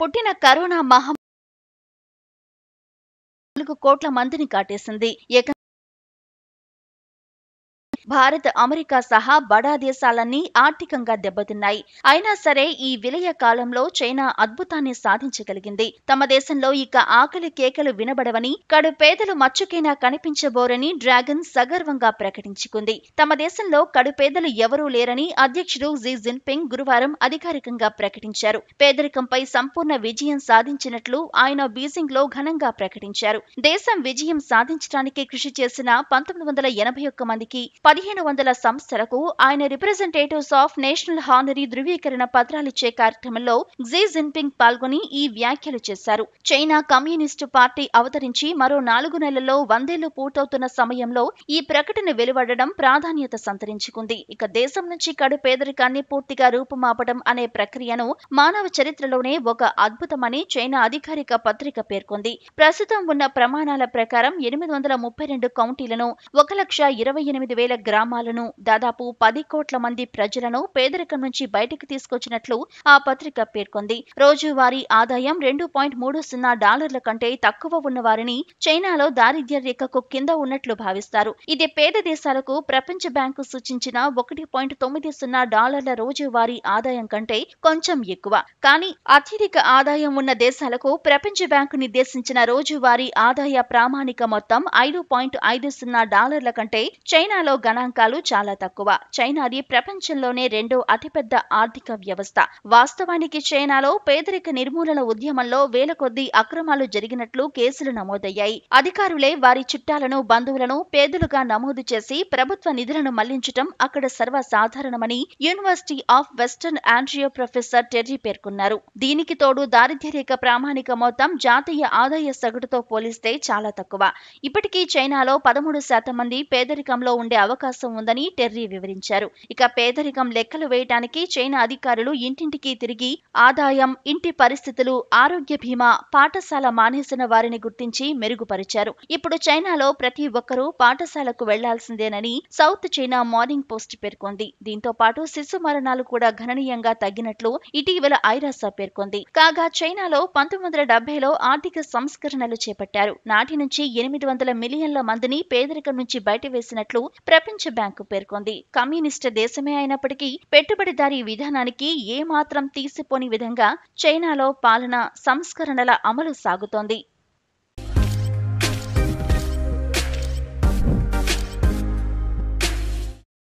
పుట్టిన కరోనా మహమ్మారి కోట్ల మందిని కాటేసింది భారత్ అమెరికా సహా బడా దేశాలన్నీ ఆర్థికంగా దెబ్బతిన్నాయి అయినా సరే ఈ విలయ కాలంలో చైనా అద్భుతాన్ని సాధించగలిగింది తమ దేశంలో ఇక ఆకలి కేకలు వినబడవని కడు పేదలు మచ్చుకైనా కనిపించబోరని డ్రాగన్ సగర్వంగా ప్రకటించుకుంది తమ దేశంలో పేదలు ఎవరూ లేరని అధ్యక్షుడు జీ జిన్పింగ్ గురువారం అధికారికంగా ప్రకటించారు పేదరికంపై సంపూర్ణ విజయం సాధించినట్లు ఆయన బీజింగ్ లో ఘనంగా ప్రకటించారు దేశం విజయం సాధించడానికి కృషి చేసిన పంతొమ్మిది వందల ఎనభై ఒక్క మందికి పదిహేను వందల సంస్థలకు ఆయన రిప్రజెంటేటివ్స్ ఆఫ్ నేషనల్ హానరీ ధృవీకరణ పత్రాలిచ్చే కార్యక్రమంలో జీ జిన్పింగ్ పాల్గొని ఈ వ్యాఖ్యలు చేశారు చైనా కమ్యూనిస్టు పార్టీ అవతరించి మరో నాలుగు నెలల్లో వందేళ్లు పూర్తవుతున్న సమయంలో ఈ ప్రకటన వెలువడడం ప్రాధాన్యత సంతరించుకుంది ఇక దేశం నుంచి కడు పేదరికాన్ని పూర్తిగా రూపుమాపడం అనే ప్రక్రియను మానవ చరిత్రలోనే ఒక అద్భుతమని చైనా అధికారిక పత్రిక పేర్కొంది ప్రస్తుతం ఉన్న ప్రమాణాల ప్రకారం ఎనిమిది వందల ముప్పై రెండు కౌంటీలను ఒక లక్ష ఇరవై ఎనిమిది వేల గ్రామాలను దాదాపు పది కోట్ల మంది ప్రజలను పేదరికం నుంచి బయటకు తీసుకొచ్చినట్లు ఆ పత్రిక పేర్కొంది రోజువారీ ఆదాయం రెండు పాయింట్ మూడు సున్నా డాలర్ల కంటే తక్కువ ఉన్న వారిని చైనాలో దారిద్ర్య రేఖకు కింద ఉన్నట్లు భావిస్తారు ఇది పేద దేశాలకు ప్రపంచ బ్యాంకు సూచించిన ఒకటి పాయింట్ తొమ్మిది సున్నా డాలర్ల రోజువారీ ఆదాయం కంటే కొంచెం ఎక్కువ కానీ అత్యధిక ఆదాయం ఉన్న దేశాలకు ప్రపంచ బ్యాంకు నిర్దేశించిన రోజువారీ ఆదాయ ప్రామాణిక మొత్తం ఐదు పాయింట్ ఐదు సున్నా డాలర్ల కంటే చైనాలో ఘన గణాంకాలు చాలా తక్కువ చైనాది ప్రపంచంలోనే రెండో అతిపెద్ద ఆర్థిక వ్యవస్థ వాస్తవానికి చైనాలో పేదరిక నిర్మూలన ఉద్యమంలో వేల కొద్దీ అక్రమాలు జరిగినట్లు కేసులు నమోదయ్యాయి అధికారులే వారి చుట్టాలను బంధువులను పేదలుగా నమోదు చేసి ప్రభుత్వ నిధులను మళ్లించటం అక్కడ సర్వసాధారణమని University of Western Ontario professor Terry పేర్కొన్నారు దీనికి తోడు దారిద్ర్యరేఖ ప్రామాణిక మొత్తం జాతీయ ఆదాయ సగటుతో పోలిస్తే చాలా తక్కువ ఇప్పటికీ చైనాలో పదమూడు శాతం మంది పేదరికంలో ఉండే అవకాశం అవకాశం ఉందని టెర్రీ వివరించారు ఇక పేదరికం లెక్కలు వేయటానికి చైనా అధికారులు ఇంటింటికి తిరిగి ఆదాయం ఇంటి పరిస్థితులు ఆరోగ్య బీమా పాఠశాల మానేసిన వారిని గుర్తించి మెరుగుపరిచారు ఇప్పుడు చైనాలో ప్రతి ఒక్కరూ పాఠశాలకు వెళ్లాల్సిందేనని సౌత్ చైనా మార్నింగ్ పోస్ట్ పేర్కొంది దీంతో పాటు శిశు మరణాలు కూడా గణనీయంగా తగ్గినట్లు ఇటీవల ఐరాసా పేర్కొంది కాగా చైనాలో పంతొమ్మిది వందల డెబ్బైలో ఆర్థిక సంస్కరణలు చేపట్టారు నాటి నుంచి ఎనిమిది వందల మిలియన్ల మందిని పేదరికం నుంచి బయటవేసినట్లు ప్రపంచ ప్రపంచ బ్యాంకు పేర్కొంది కమ్యూనిస్ట్ దేశమే అయినప్పటికీ పెట్టుబడిదారీ విధానానికి ఏమాత్రం తీసిపోని విధంగా చైనాలో పాలన సంస్కరణల అమలు సాగుతోంది